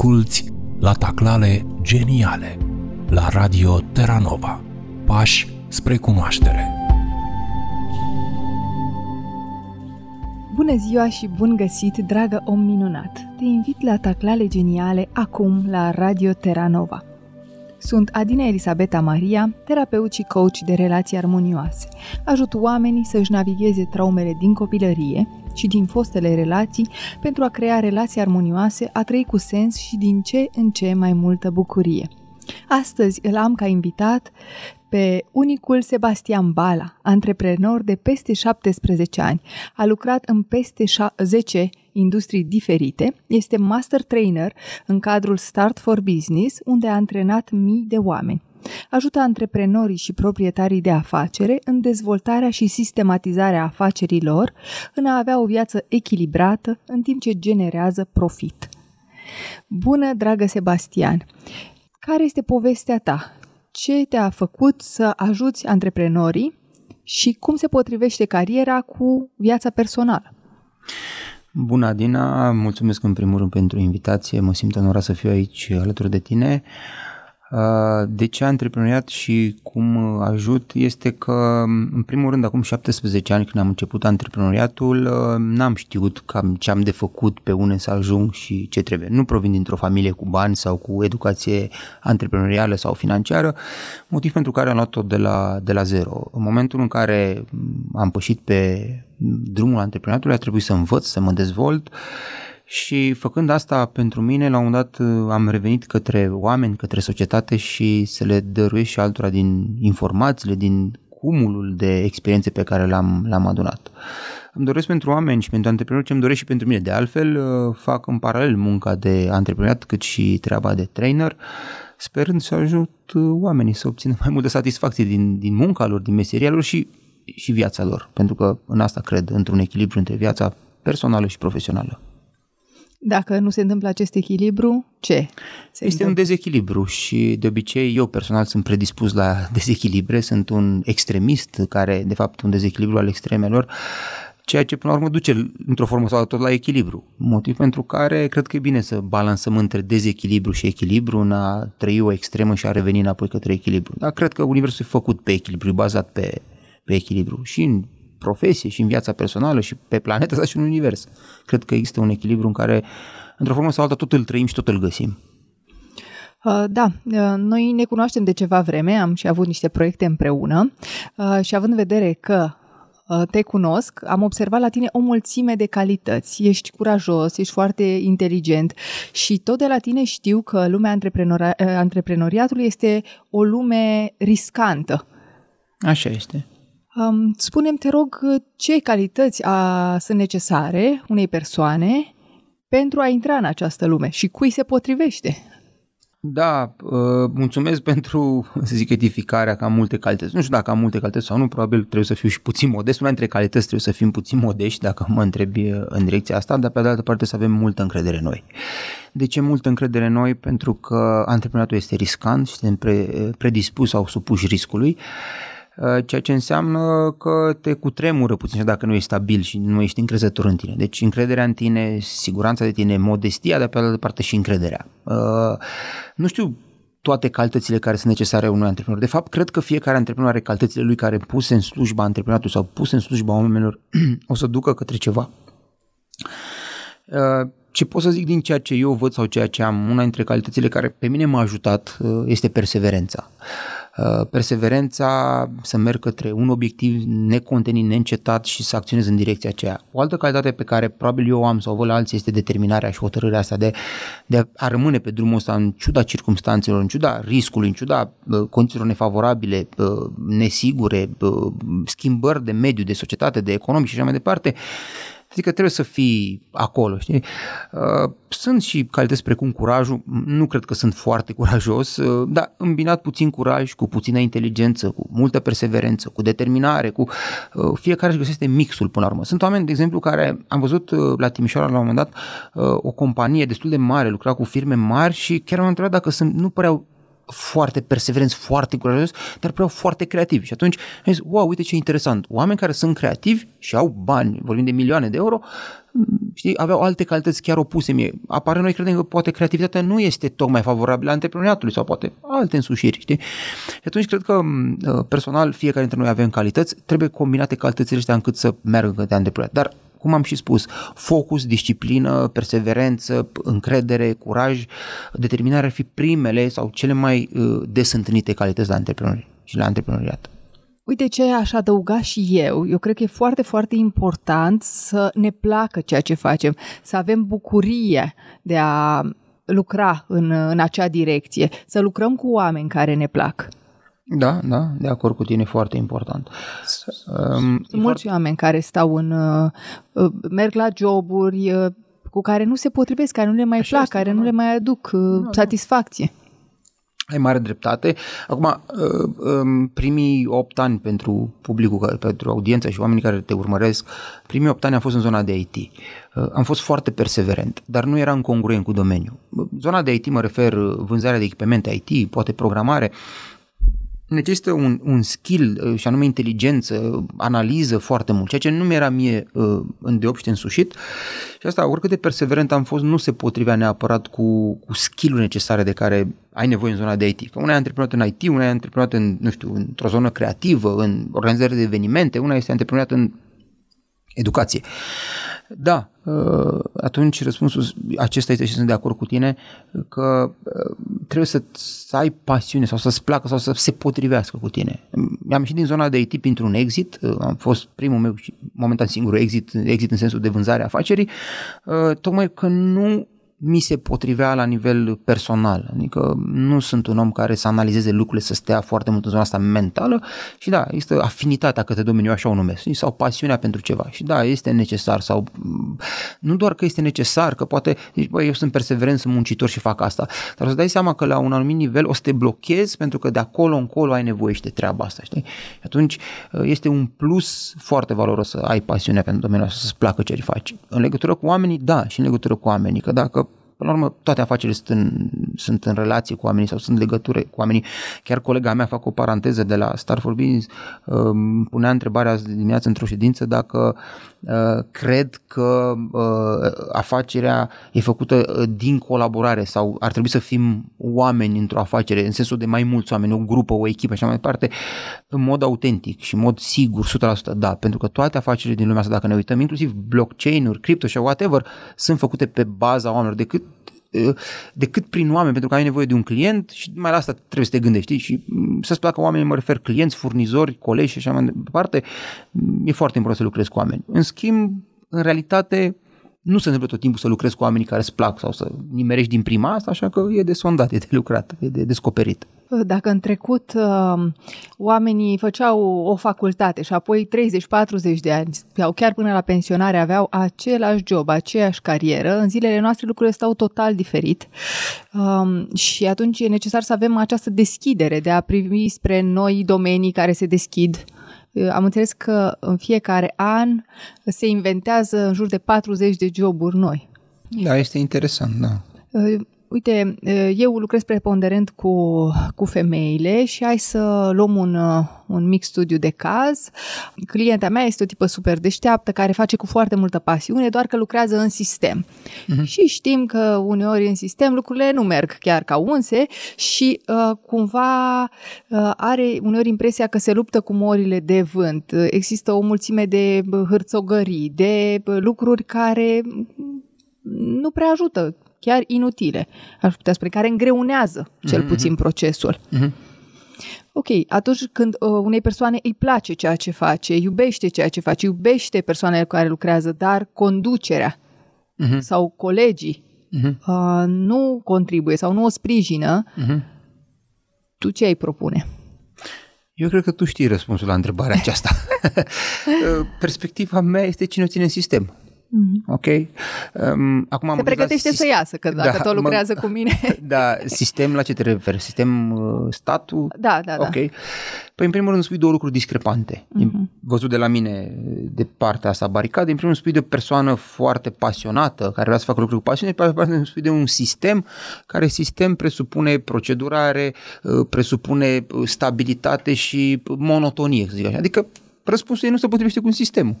asculți la taclale geniale la Radio Terranova. Pași spre cunoaștere. Bună ziua și bun găsit, dragă om minunat! Te invit la taclale geniale acum la Radio Terranova. Sunt Adina Elisabeta Maria, terapeut și coach de relații armonioase. Ajut oamenii să-și navigheze traumele din copilărie și din fostele relații pentru a crea relații armonioase, a trăi cu sens și din ce în ce mai multă bucurie. Astăzi îl am ca invitat pe unicul Sebastian Bala, antreprenor de peste 17 ani. A lucrat în peste 10 industrii diferite, este master trainer în cadrul Start for Business, unde a antrenat mii de oameni ajută antreprenorii și proprietarii de afacere în dezvoltarea și sistematizarea afacerilor, în a avea o viață echilibrată în timp ce generează profit. Bună, dragă Sebastian! Care este povestea ta? Ce te-a făcut să ajuți antreprenorii și cum se potrivește cariera cu viața personală? Bună, Dina, Mulțumesc în primul rând pentru invitație. Mă simt onorat să fiu aici alături de tine. Uh, Uh, de ce antreprenoriat și cum ajut este că, în primul rând, acum 17 ani când am început antreprenoriatul, uh, n-am știut cam ce am de făcut, pe unde să ajung și ce trebuie. Nu provin dintr-o familie cu bani sau cu educație antreprenorială sau financiară, motiv pentru care am luat-o de la, de la zero. În momentul în care am pășit pe drumul antreprenoriatului, a trebuit să învăț, să mă dezvolt și făcând asta pentru mine, la un dat uh, am revenit către oameni, către societate și să le dăruiesc și altora din informațiile, din cumulul de experiențe pe care l-am, l-am adunat. Îmi doresc pentru oameni și pentru antreprenori ce îmi doresc și pentru mine. De altfel, uh, fac în paralel munca de antreprenoriat cât și treaba de trainer, sperând să ajut uh, oamenii să obțină mai multă satisfacție din, din munca lor, din meseria lor și, și viața lor, pentru că în asta cred, într-un echilibru între viața personală și profesională. Dacă nu se întâmplă acest echilibru, ce? Se este întâmplă? un dezechilibru și de obicei eu personal sunt predispus la dezechilibre, sunt un extremist care, de fapt, un dezechilibru al extremelor, ceea ce până la urmă duce într-o formă sau tot la echilibru. Motiv pentru care cred că e bine să balansăm între dezechilibru și echilibru, în a trăi o extremă și a reveni înapoi către echilibru. Dar cred că universul e făcut pe echilibru, e bazat pe, pe echilibru și în profesie și în viața personală și pe planeta asta și în univers. Cred că există un echilibru în care, într-o formă sau alta, tot îl trăim și tot îl găsim. Uh, da, uh, noi ne cunoaștem de ceva vreme, am și avut niște proiecte împreună uh, și având în vedere că te cunosc, am observat la tine o mulțime de calități. Ești curajos, ești foarte inteligent și tot de la tine știu că lumea antreprenoriatului este o lume riscantă. Așa este. Spunem, te rog, ce calități a, sunt necesare unei persoane pentru a intra în această lume și cui se potrivește? Da, uh, mulțumesc pentru, să zic, edificarea că am multe calități. Nu știu dacă am multe calități sau nu, probabil trebuie să fiu și puțin modest. Una dintre calități trebuie să fim puțin modești, dacă mă întrebi uh, în direcția asta, dar pe de altă parte să avem multă încredere în noi. De ce multă încredere în noi? Pentru că antreprenatul este riscant, și suntem uh, predispus sau supuși riscului Uh, ceea ce înseamnă că te cutremură puțin dacă nu ești stabil și nu ești încrezător în tine. Deci încrederea în tine, siguranța de tine, modestia de pe altă parte și încrederea. Uh, nu știu toate calitățile care sunt necesare unui antreprenor. De fapt, cred că fiecare antreprenor are calitățile lui care puse în slujba antreprenatului sau puse în slujba oamenilor o să ducă către ceva. Uh, ce pot să zic din ceea ce eu văd sau ceea ce am, una dintre calitățile care pe mine m-a ajutat este perseverența. Uh, perseverența să merg către un obiectiv necontenit, neîncetat și să acționez în direcția aceea. O altă calitate pe care probabil eu o am sau vă la alții este determinarea și hotărârea asta de, de a rămâne pe drumul ăsta în ciuda circumstanțelor, în ciuda riscului, în ciuda uh, condițiilor nefavorabile, uh, nesigure, schimbări de mediu, de societate, de economic și așa mai departe Adică trebuie să fii acolo, știi? Uh, sunt și calități precum curajul, nu cred că sunt foarte curajos, uh, dar îmbinat puțin curaj cu puțină inteligență, cu multă perseverență, cu determinare, cu uh, fiecare își găsește mixul până la urmă. Sunt oameni, de exemplu, care am văzut la Timișoara la un moment dat o companie destul de mare, lucra cu firme mari și chiar m-am întrebat dacă sunt, nu păreau foarte perseverenți, foarte curajoși, dar prea foarte creativi. Și atunci am zis, wow, uite ce interesant, oameni care sunt creativi și au bani, vorbim de milioane de euro, știi, aveau alte calități chiar opuse mie. Apare noi credem că poate creativitatea nu este tocmai favorabilă antreprenoriatului sau poate alte însușiri, știi? Și atunci cred că uh, personal fiecare dintre noi avem calități, trebuie combinate calitățile astea încât să meargă de antreprenoriat. Dar cum am și spus, focus, disciplină, perseverență, încredere, curaj, determinare ar fi primele sau cele mai uh, des întâlnite calități la antreprenori și la antreprenoriat. Uite ce aș adăuga și eu. Eu cred că e foarte, foarte important să ne placă ceea ce facem, să avem bucurie de a lucra în, în acea direcție, să lucrăm cu oameni care ne plac. Da, da, de acord cu tine, foarte important. Sunt ehm, mulți oameni care stau în. Uh, uh, merg la joburi uh, cu care nu se potrivesc, care nu le mai plac, care nu le mai aduc satisfacție. Ai mare dreptate. Acum, um, primii 8 ani pentru publicul, pentru audiența și oamenii care te urmăresc, primii 8 ani am fost în zona de IT. Am fost foarte perseverent, dar nu eram congruent cu domeniul. Zona de IT mă refer vânzarea de echipamente IT, poate programare, necesită deci un, un skill uh, și anume inteligență, analiză foarte mult, ceea ce nu mi-era mie uh, îndeopște însușit și asta, oricât de perseverent am fost, nu se potrivea neapărat cu, cu skill necesare de care ai nevoie în zona de IT. Că una e antreprenorat în IT, una e antreprenorat în, nu știu, într-o zonă creativă, în organizare de evenimente, una este antreprenorat în educație. Uh, da, uh, atunci răspunsul acesta este și sunt de acord cu tine că uh, trebuie să, să ai pasiune sau să-ți placă sau să se potrivească cu tine. Mm, am ieșit din zona de IT printr-un exit, uh, am fost primul meu și momentan singurul exit, exit în sensul de vânzare a afacerii, tocmai că nu mi se potrivea la nivel personal. Adică nu sunt un om care să analizeze lucrurile, să stea foarte mult în zona asta mentală și da, este afinitatea către domeniul, așa o numesc, sau pasiunea pentru ceva. Și da, este necesar sau mm, nu doar că este necesar, că poate zici, băi, eu sunt perseverent, sunt muncitor și fac asta, dar o să dai seama că la un anumit nivel o să te blochezi pentru că de acolo încolo ai nevoie și de treaba asta, știi? Și atunci uh, este un plus foarte valoros să ai pasiunea pentru domeniul să-ți placă ce faci. În legătură cu oamenii, da, și în legătură cu oamenii, că dacă Până la urmă, toate afacerile sunt în, sunt în relație cu oamenii sau sunt legătură cu oamenii. Chiar colega mea, fac o paranteză de la Star for Business, um, punea întrebarea azi dimineață într-o ședință dacă uh, cred că uh, afacerea e făcută uh, din colaborare sau ar trebui să fim oameni într-o afacere, în sensul de mai mulți oameni, o grupă, o echipă și așa mai departe, în mod autentic și în mod sigur, 100%, da, pentru că toate afacerile din lumea asta, dacă ne uităm, inclusiv blockchain-uri, cripto și whatever, sunt făcute pe baza oamenilor, decât Uh, decât prin oameni, pentru că ai nevoie de un client și mai la asta trebuie să te gândești. Știi? Și mm, să-ți placă oamenii, mă refer clienți, furnizori, colegi și așa mai departe, mm, e foarte important să lucrezi cu oameni. În schimb, în realitate, nu se întâmplă tot timpul să lucrezi cu oamenii care îți plac sau să nimerești din prima asta, așa că e de sondat, e de lucrat, e de descoperit. Dacă în trecut uh, oamenii făceau o facultate și apoi 30-40 de ani sau chiar până la pensionare aveau același job, aceeași carieră, în zilele noastre lucrurile stau total diferit um, și atunci e necesar să avem această deschidere de a privi spre noi domenii care se deschid uh, am înțeles că în fiecare an se inventează în jur de 40 de joburi noi. Da, este interesant, da. Uh, uite, eu lucrez preponderent cu, cu femeile și hai să luăm un, uh, un mic studiu de caz. Clienta mea este o tipă super deșteaptă care face cu foarte multă pasiune, doar că lucrează în sistem. Uh-huh. Și știm că uneori în sistem lucrurile nu merg chiar ca unse și uh, cumva uh, are uneori impresia că se luptă cu morile de vânt. Există o mulțime de uh, hârțogării, de uh, lucruri care nu prea ajută chiar inutile, aș putea spune, care îngreunează cel mm-hmm. puțin procesul. Mm-hmm. Ok, atunci când uh, unei persoane îi place ceea ce face, iubește ceea ce face, iubește persoanele cu care lucrează, dar conducerea uh-huh. sau colegii uh-huh. uh, nu contribuie sau nu o sprijină, uh-huh. tu ce ai propune? Eu cred că tu știi răspunsul la întrebarea aceasta. Perspectiva mea este cine o ține în sistem. Mm. Ok? Um, acum Se am pregătește să iasă, că dacă da, tot lucrează mă, cu mine. Da, sistem la ce te referi? Sistem uh, statul? Da, da, da. Ok. Păi în primul rând spui două lucruri discrepante. Mm-hmm. Văzut de la mine de partea asta baricadă, în primul rând spui de o persoană foarte pasionată, care vrea să facă lucruri cu pasiune, pe altă spui de un sistem, care sistem presupune procedurare, uh, presupune uh, stabilitate și monotonie, să zic așa. Adică răspunsul ei nu se potrivește cu sistem.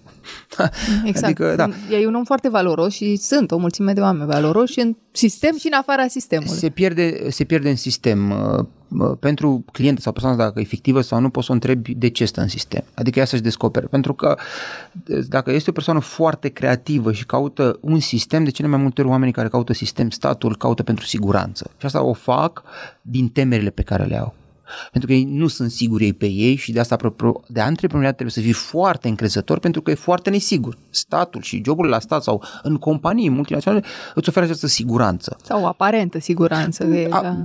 Exact. Adică, da. E un om foarte valoros și sunt o mulțime de oameni valoroși în sistem și în afara sistemului. Se pierde, se pierde în sistem. Uh, uh, pentru client sau persoană, dacă e fictivă sau nu, poți să o întrebi de ce stă în sistem. Adică ea să-și descopere. Pentru că uh, dacă este o persoană foarte creativă și caută un sistem, de cele mai multe ori oamenii care caută sistem, statul caută pentru siguranță. Și asta o fac din temerile pe care le au pentru că ei nu sunt siguri ei pe ei și de asta, apropo de antreprenoriat, trebuie să fii foarte încrezător pentru că e foarte nesigur. Statul și jobul la stat sau în companii multinaționale îți oferă această siguranță. Sau aparentă siguranță. Mm, a, da. Mm,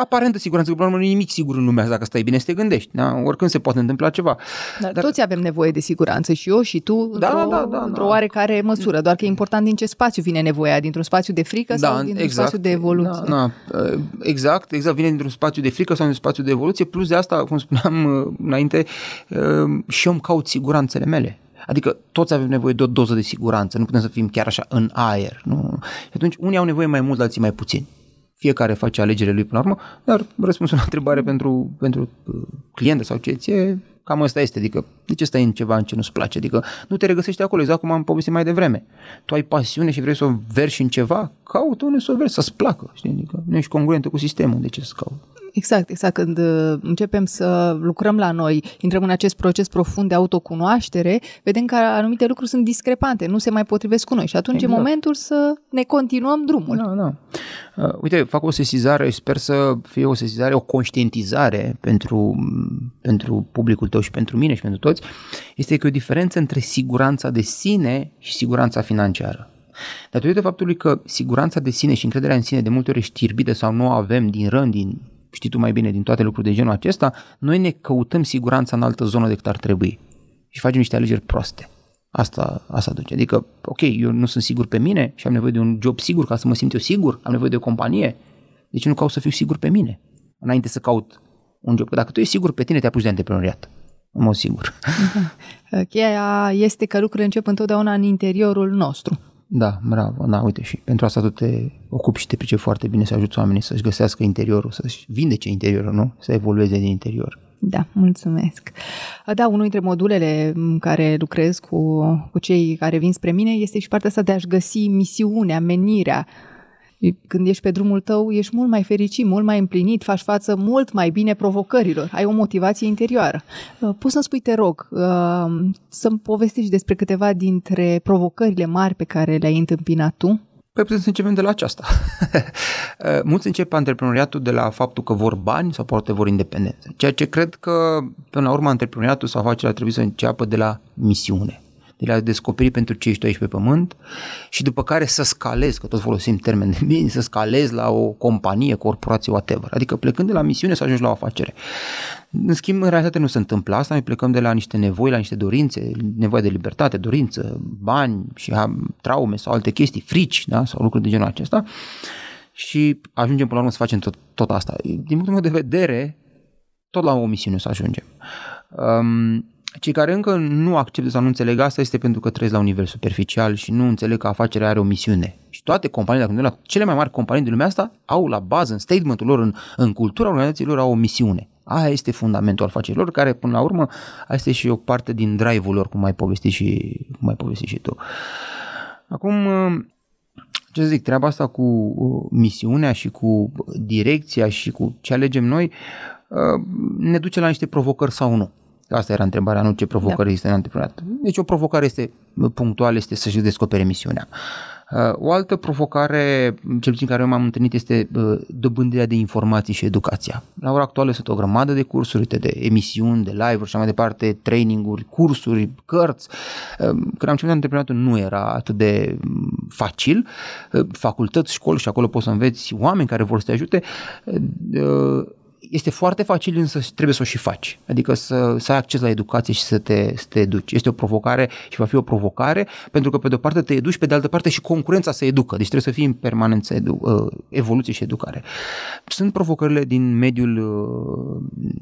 aparentă siguranță, că până la urmă nu e nimic sigur în lumea asta, dacă stai bine să te gândești. Da? Oricând se poate întâmpla ceva. Dar, dar toți avem nevoie de siguranță și eu și tu, da, într-o, da, da, da, într-o oarecare măsură, doar că e important din ce spațiu vine nevoia, dintr-un spațiu de frică da, sau dintr-un exact, spațiu de evoluție. Da, da, eh, exact, exact, vine dintr-un spațiu de frică sau dintr-un spațiu de evoluție, plus de asta, cum spuneam eh, înainte, eh, și eu îmi caut siguranțele mele. Adică toți avem nevoie de o doză de siguranță, nu putem să fim chiar așa în aer. Nu? Și atunci unii au nevoie mai mult, alții mai puțin fiecare face alegerile lui până la urmă, dar răspunsul la întrebare pentru, pentru uh, cliente sau ce ție, cam asta este, adică de ce stai în ceva în ce nu-ți place, adică nu te regăsești acolo, exact cum am povestit mai devreme. Tu ai pasiune și vrei să o verși în ceva, caută unde să o verși, să-ți placă, știi, adică nu ești congruentă cu sistemul, de ce să cauți. Exact, exact. Când uh, începem să lucrăm la noi, intrăm în acest proces profund de autocunoaștere, vedem că anumite lucruri sunt discrepante, nu se mai potrivesc cu noi și atunci exact. e momentul să ne continuăm drumul. Da, da. Uh, uite, fac o sesizare sper să fie o sesizare, o conștientizare pentru, pentru publicul tău și pentru mine și pentru toți, este că e o diferență între siguranța de sine și siguranța financiară. Datorită faptului că siguranța de sine și încrederea în sine de multe ori e știrbite sau nu o avem din rând, din știi tu mai bine din toate lucrurile de genul acesta, noi ne căutăm siguranța în altă zonă decât ar trebui și facem niște alegeri proaste. Asta, asta duce. Adică, ok, eu nu sunt sigur pe mine și am nevoie de un job sigur ca să mă simt eu sigur, am nevoie de o companie. Deci nu caut să fiu sigur pe mine înainte să caut un job. dacă tu ești sigur pe tine, te apuci de antreprenoriat. În mod sigur. Da. Cheia este că lucrurile încep întotdeauna în interiorul nostru. Da, bravo. Da, uite și pentru asta tu te ocupi și te pricepi foarte bine să ajuți oamenii să-și găsească interiorul, să-și vindece interiorul, nu? Să evolueze din interior. Da, mulțumesc. Da, unul dintre modulele în care lucrez cu, cu cei care vin spre mine este și partea asta de a-și găsi misiunea, menirea. Când ești pe drumul tău, ești mult mai fericit, mult mai împlinit, faci față mult mai bine provocărilor, ai o motivație interioară. Poți să-mi spui, te rog, să-mi povestești despre câteva dintre provocările mari pe care le-ai întâmpinat tu? Păi putem să începem de la aceasta. Eh, mulți încep antreprenoriatul de la faptul că vor bani sau poate vor independență, ceea ce cred că, până la urmă, antreprenoriatul sau afacerea trebuie să înceapă de la misiune de deci a descoperi pentru ce ești tu aici pe pământ și după care să scalezi, că tot folosim termen de bine, să scalezi la o companie, corporație, whatever. Adică plecând de la misiune să ajungi la o afacere. În schimb, în realitate nu se întâmplă asta, noi plecăm de la niște nevoi, la niște dorințe, nevoie de libertate, dorință, bani și traume sau alte chestii, frici da? sau lucruri de genul acesta și ajungem până la urmă să facem tot, tot asta. Din punctul meu de vedere, tot la o misiune să ajungem. Um, cei care încă nu acceptă sau nu înțeleg asta este pentru că trăiesc la un nivel superficial și nu înțeleg că afacerea are o misiune. Și toate companiile, dacă la cele mai mari companii din lumea asta, au la bază, în statementul lor, în, în cultura organizațiilor, au o misiune. Aia este fundamentul afacerilor, care până la urmă, asta și o parte din drive-ul lor, cum ai povestit și, cum ai povestit și tu. Acum, ce să zic, treaba asta cu uh, misiunea și cu direcția și cu ce alegem noi, uh, ne duce la niște provocări sau nu. Asta era întrebarea, nu ce provocare da. este în antreprenoriat. Deci o provocare este punctuală, este să-și descopere misiunea. Uh, o altă provocare, cel puțin care eu m-am întâlnit, este uh, dobândirea de informații și educația. La ora actuală sunt o grămadă de cursuri, uite, de emisiuni, de live-uri și mai departe, traininguri, cursuri, cărți. Uh, când am început antreprenatul nu era atât de mm, facil. Facultăți, școli și acolo poți să înveți oameni care vor să te ajute este foarte facil, însă trebuie să o și faci. Adică să, să ai acces la educație și să te, să te educi. Este o provocare și va fi o provocare, pentru că pe de-o parte te educi, pe de altă parte și concurența se educă. Deci trebuie să fii în permanență edu- ă, evoluție și educare. Sunt provocările din mediul ă,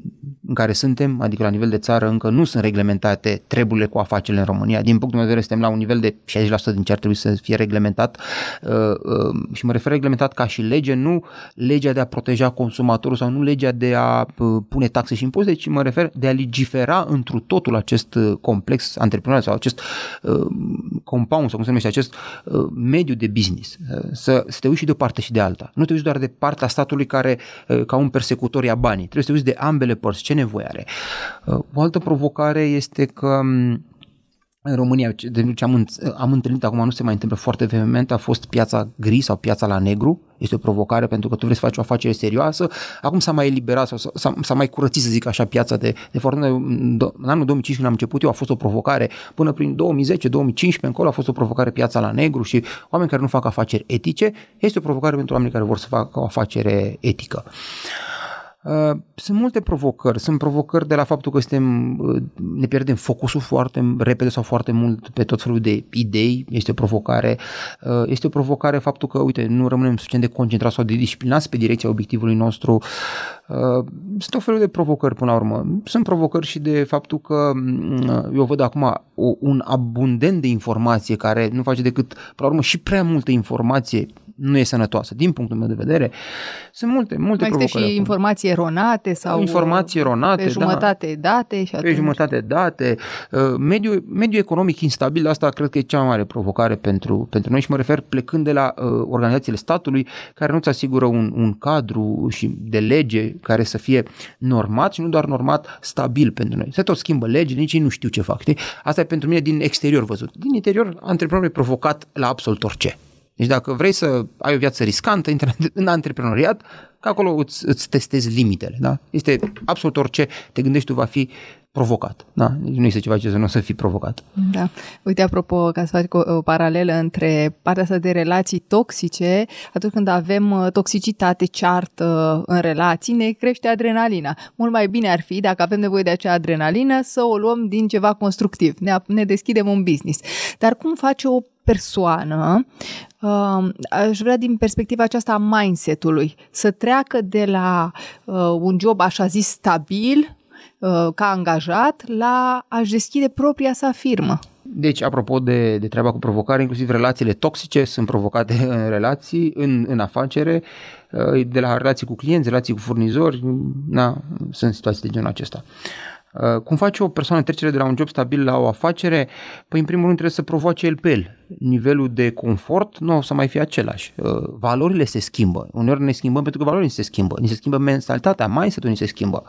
în care suntem, adică la nivel de țară, încă nu sunt reglementate treburile cu afacerile în România. Din punctul meu de vedere, suntem la un nivel de 60% din ce ar trebui să fie reglementat ă, și mă refer reglementat ca și lege, nu legea de a proteja consumatorul sau nu legea aceea de a uh, pune taxe și impozite, ci mă refer de a legifera întru totul acest uh, complex antreprenorial sau acest uh, compound, sau cum se numește, acest uh, mediu de business. Uh, să, să te uiți și de o parte și de alta. Nu te uiți doar de partea statului care, uh, ca un persecutor, ia banii. Trebuie să te uiți de ambele părți. Ce nevoie are? Uh, o altă provocare este că um, în România, ce am, am întâlnit acum, nu se mai întâmplă foarte vehement, a fost piața gri sau piața la negru. Este o provocare pentru că tu vrei să faci o afacere serioasă. Acum s-a mai eliberat sau s-a, s-a mai curățit, să zic așa, piața de, de fortune. În anul 2005, când am început eu, a fost o provocare. Până prin 2010-2015 încolo a fost o provocare piața la negru și oameni care nu fac afaceri etice. Este o provocare pentru oamenii care vor să facă o afacere etică. Uh, Uh, sunt multe provocări. Sunt provocări de la faptul că suntem, uh, ne pierdem focusul foarte repede sau foarte mult pe tot felul de idei. Este o provocare. Uh, este o provocare faptul că, uite, nu rămânem suficient de concentrați sau de disciplinați pe direcția obiectivului nostru. Sunt o felul de provocări până la urmă. Sunt provocări și de faptul că mm, eu văd acum un abundent de informație care nu face decât, până la urmă, și prea multă informație nu e sănătoasă, din punctul meu de vedere. Sunt multe, multe Mai provocări. Mai și informații eronate sau... Informații eronate, Pe da. jumătate da. date și atunci... Pe jumătate date. Uh, mediul, mediul economic instabil, asta cred că e cea mai mare provocare pentru, pentru noi și mă refer plecând de la uh, organizațiile statului care nu-ți asigură un, un cadru și de lege care să fie normat și nu doar normat, stabil pentru noi. Se tot schimbă lege, nici ei nu știu ce fac. Știi? Asta e pentru mine din exterior văzut. Din interior, antreprenorul e provocat la absolut orice. Deci dacă vrei să ai o viață riscantă în antreprenoriat, că acolo îți, îți testezi limitele. Da? Este absolut orice te gândești tu va fi provocat. Da? nu este ceva ce să nu o să fii provocat. Da. Uite, apropo, ca să faci o, o paralelă între partea asta de relații toxice, atunci când avem uh, toxicitate ceartă uh, în relații, ne crește adrenalina. Mult mai bine ar fi, dacă avem nevoie de acea adrenalină, să o luăm din ceva constructiv. Ne, ne deschidem un business. Dar cum faci o persoană, um, aș vrea din perspectiva aceasta a mindset-ului, să treacă de la uh, un job așa zis stabil, uh, ca angajat, la a-și deschide propria sa firmă. Deci, apropo de, de treaba cu provocare, inclusiv relațiile toxice sunt provocate în relații, în, în afacere, uh, de la relații cu clienți, relații cu furnizori, na, sunt situații de genul acesta. Uh, cum face o persoană trecere de la un job stabil la o afacere? Păi, în primul rând, trebuie să provoace el pe el. Nivelul de confort nu o să mai fie același. Uh, valorile se schimbă. Uneori ne schimbăm pentru că valorile se schimbă. Ni se schimbă mentalitatea, mindset-ul ni se schimbă.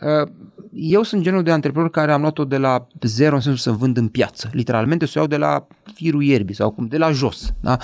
Uh, eu sunt genul de antreprenor care am luat-o de la zero în sensul să vând în piață. Literalmente să o iau de la firul ierbii sau cum de la jos. Da?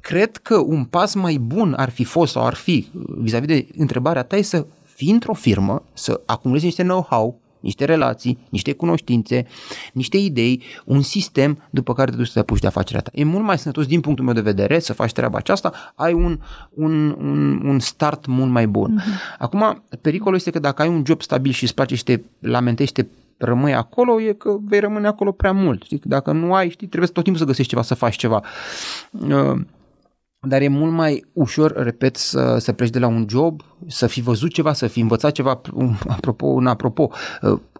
Cred că un pas mai bun ar fi fost sau ar fi vis-a-vis de întrebarea ta e să fii într-o firmă, să acumulezi niște know-how, niște relații, niște cunoștințe, niște idei, un sistem după care te duci să te apuci de afacerea ta. E mult mai sănătos din punctul meu de vedere să faci treaba aceasta, ai un, un, un, un start mult mai bun. Mm-hmm. Acum, pericolul este că dacă ai un job stabil și îți place și te lamentește rămâi acolo, e că vei rămâne acolo prea mult. Știi? Dacă nu ai, știi, trebuie tot timpul să găsești ceva, să faci ceva. Uh, dar e mult mai ușor, repet, să, să pleci de la un job, să fi văzut ceva, să fi învățat ceva, apropo, un apropo,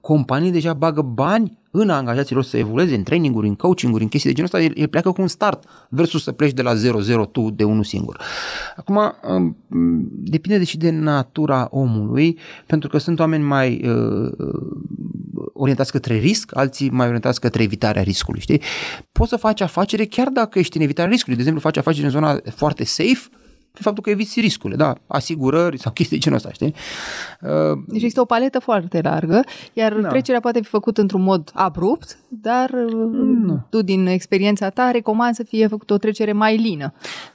companii deja bagă bani în angajaților să evolueze în traininguri, în coachinguri, în chestii de genul ăsta, el, el pleacă cu un start versus să pleci de la 0-0 tu de unul singur. Acum, um, depinde și de natura omului, pentru că sunt oameni mai uh, uh, orientați către risc, alții mai orientați către evitarea riscului, știi? Poți să faci afacere chiar dacă ești în evitarea riscului. De exemplu, faci afacere în zona foarte safe, pe faptul că eviți riscurile, da, asigurări sau chestii de genul ăsta, știi? Uh, deci există o paletă foarte largă, iar da. trecerea poate fi făcută într-un mod abrupt, dar da. tu din experiența ta recomand să fie făcută o trecere mai lină.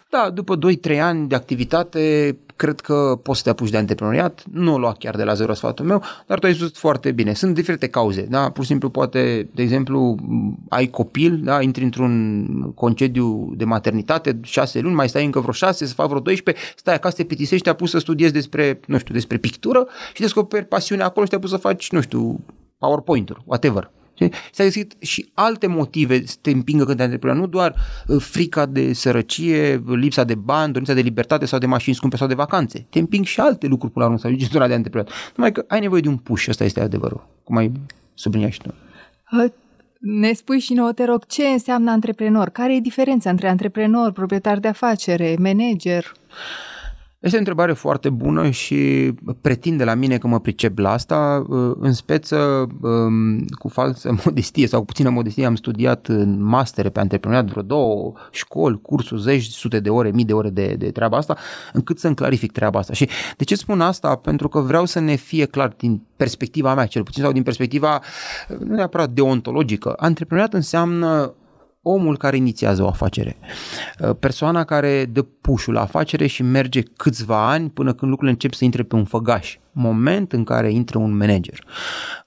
Da, după 2-3 ani de activitate, cred că poți să te apuci de antreprenoriat, nu o lua chiar de la zero sfatul meu, dar tu ai zis foarte bine. Sunt diferite cauze, da? Pur și simplu poate, de exemplu, ai copil, da? Intri într-un concediu de maternitate, 6 luni, mai stai încă vreo 6, să fac vreo 12, stai acasă, te pitisești, te-a pus să studiezi despre, nu știu, despre pictură și descoperi pasiunea acolo și te-a pus să faci, nu știu, PowerPoint-uri, whatever. S-a găsit și alte motive să te împingă când antreprenor, nu doar uh, frica de sărăcie, lipsa de bani, dorința de libertate sau de mașini scumpe sau de vacanțe. Te împing și alte lucruri până la urmă să ajungi zona de antreprenor. Numai că ai nevoie de un push, asta este adevărul, cum ai subliniat și tu. Ne spui și nouă, te rog, ce înseamnă antreprenor? Care e diferența între antreprenor, proprietar de afacere, manager? Uh, este o întrebare foarte bună și pretinde la mine că mă pricep la asta. Uh, în speță, um, cu falsă modestie sau cu puțină modestie, am studiat în mastere pe antreprenoriat vreo două școli, cursuri, zeci, sute de ore, mii de ore de, de treaba asta, încât să-mi clarific treaba asta. Și de ce spun asta? Pentru că vreau să ne fie clar din perspectiva mea, cel puțin, sau din perspectiva uh, nu neapărat deontologică. Antreprenoriat înseamnă omul care inițiază o afacere, uh, persoana care dă pușul la afacere și merge câțiva ani până când lucrurile încep să intre pe un făgaș moment în care intră un manager.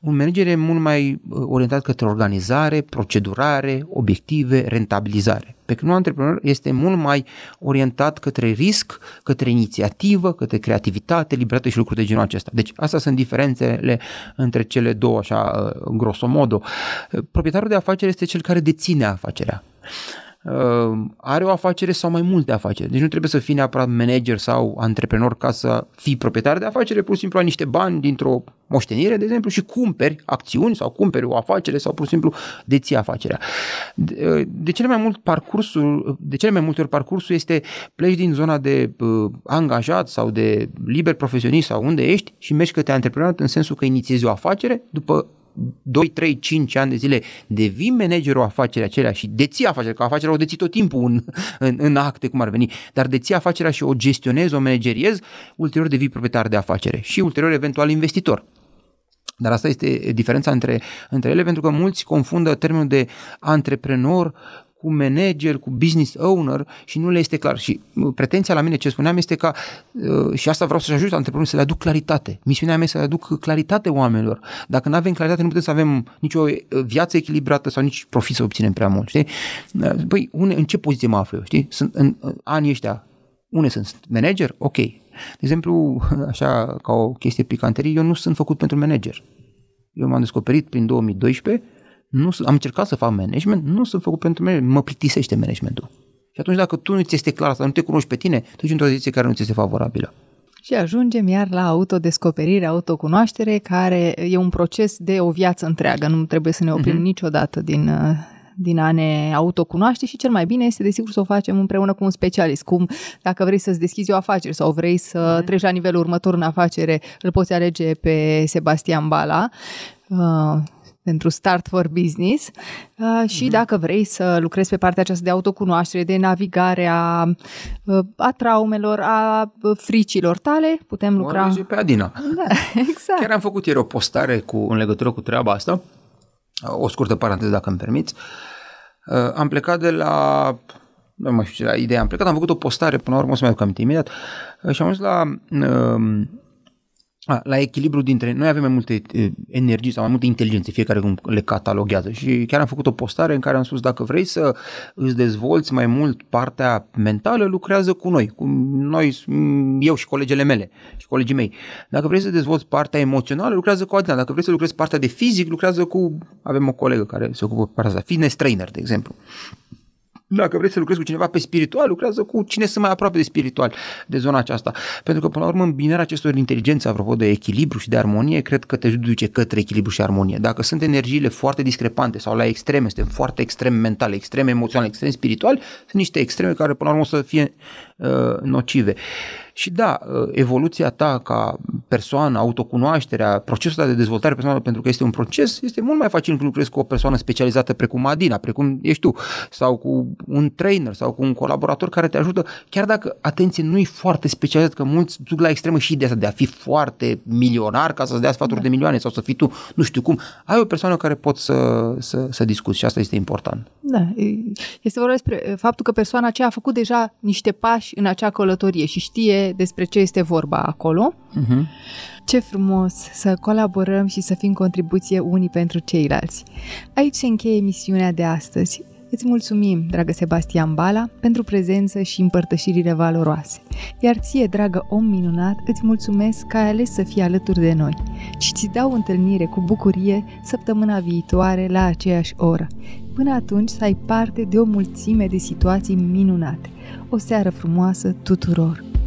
Un manager e mult mai uh, orientat către organizare, procedurare, obiective, rentabilizare. Pe când un antreprenor este mult mai orientat către risc, către inițiativă, către creativitate, libertate și lucruri de genul acesta. Deci astea sunt diferențele între cele două, așa uh, grosomodo. Uh, proprietarul de afacere este cel care deține afacerea. Ehm, are o afacere sau mai multe afaceri. Deci nu trebuie să fii neapărat manager sau antreprenor ca să fii proprietar de afacere, pur și simplu ai niște bani dintr-o moștenire, de exemplu, și cumperi acțiuni sau cumperi o afacere sau pur și simplu deții afacerea. De, de cele mai mult parcursul, de cele mai multe ori parcursul este pleci din zona de uh, angajat sau de liber profesionist sau unde ești și mergi către antreprenorat în sensul că inițiezi o afacere, după 2, 3, 5 ani de zile devii managerul afacerii acelea și deții afacerea, că afacerea o deții tot timpul în, în, în acte, cum ar veni, dar deții afacerea și o gestionezi, o manageriezi, ulterior devii proprietar de afacere și ulterior eventual investitor. Dar asta este diferența între, între ele, pentru că mulți confundă termenul de antreprenor cu manager, cu business owner și nu le este clar. Și uh, pretenția la mine, ce spuneam, este ca, uh, și asta vreau să-și ajut antreprenorii, să le aduc claritate. Misiunea mea este să le aduc claritate oamenilor. Dacă nu avem claritate, nu putem să avem nicio uh, viață echilibrată sau nici profit să obținem prea mult, știi? Păi, une, în ce poziție mă aflu eu, știi? Sunt în, anii ăștia, Une sunt? Manager? Ok. De exemplu, așa, ca o chestie picanterie, eu nu sunt făcut pentru manager. Eu m-am descoperit prin 2012 nu, am încercat să fac management, nu sunt făcut pentru mine, mă plictisește managementul. Și atunci dacă tu nu ți este clar asta, nu te cunoști pe tine, tu ești într-o poziție care nu ți este favorabilă. Și ajungem iar la autodescoperire, autocunoaștere, care e un proces de o viață întreagă. Nu trebuie să ne oprim mm-hmm. niciodată din, uh, din a ne autocunoaște și cel mai bine este, desigur, să o facem împreună cu un specialist. Cum dacă vrei să-ți deschizi o afacere sau vrei să mm-hmm. treci la nivelul următor în afacere, îl poți alege pe Sebastian Bala. Uh, pentru Start for Business uh, și mm-hmm. dacă vrei să lucrezi pe partea aceasta de autocunoaștere, de navigare a, uh, a traumelor, a uh, fricilor tale, putem lucra. Mă pe Adina. Da, exact. Chiar am făcut ieri o postare cu, în legătură cu treaba asta, o scurtă paranteză dacă îmi permiți. Uh, am plecat de la nu mai știu ce la idee am plecat, am făcut o postare, până la urmă o să mai aduc aminte imediat, uh, și am ajuns la uh, a, la echilibru dintre noi avem mai multe eh, energii sau mai multe inteligențe, fiecare cum le cataloguează. și chiar am făcut o postare în care am spus dacă vrei să îți dezvolți mai mult partea mentală, lucrează cu noi, cu noi, mm, eu și colegele mele și colegii mei. Dacă vrei să dezvolți partea emoțională, lucrează cu Adina, dacă vrei să lucrezi partea de fizic, lucrează cu, avem o colegă care se ocupă partea asta, fitness trainer, de exemplu. Dacă vrei să lucrezi cu cineva pe spiritual, lucrează cu cine sunt mai aproape de spiritual, de zona aceasta. Pentru că, până la urmă, îmbinerea acestor inteligențe, apropo de echilibru și de armonie, cred că te duce către echilibru și armonie. Dacă sunt energiile foarte discrepante sau la extreme, suntem foarte extrem mental, extrem emoțional, extrem spiritual, sunt niște extreme care, până la urmă, o să fie Uh, nocive. Și da, uh, evoluția ta ca persoană, autocunoașterea, procesul de dezvoltare personală, pentru că este un proces, este mult mai facil când lucrezi cu o persoană specializată precum Adina, precum ești tu, sau cu un trainer sau cu un colaborator care te ajută, chiar dacă, atenție, nu e foarte specializat, că mulți duc la extremă și ideea asta de a fi foarte milionar ca să-ți dea sfaturi da. de milioane sau să fii tu, nu știu cum. Ai o persoană care poți să, să, să discuți și asta este important. Da, este vorba despre faptul că persoana aceea a făcut deja niște pași în acea călătorie și știe despre ce este vorba acolo. Uh-huh. Ce frumos să colaborăm și să fim contribuție unii pentru ceilalți. Aici se încheie emisiunea de astăzi. Îți mulțumim, dragă Sebastian Bala, pentru prezență și împărtășirile valoroase. Iar ție, dragă om minunat, îți mulțumesc că ai ales să fii alături de noi și ți dau întâlnire cu bucurie săptămâna viitoare la aceeași oră. Până atunci să ai parte de o mulțime de situații minunate. O seară frumoasă tuturor!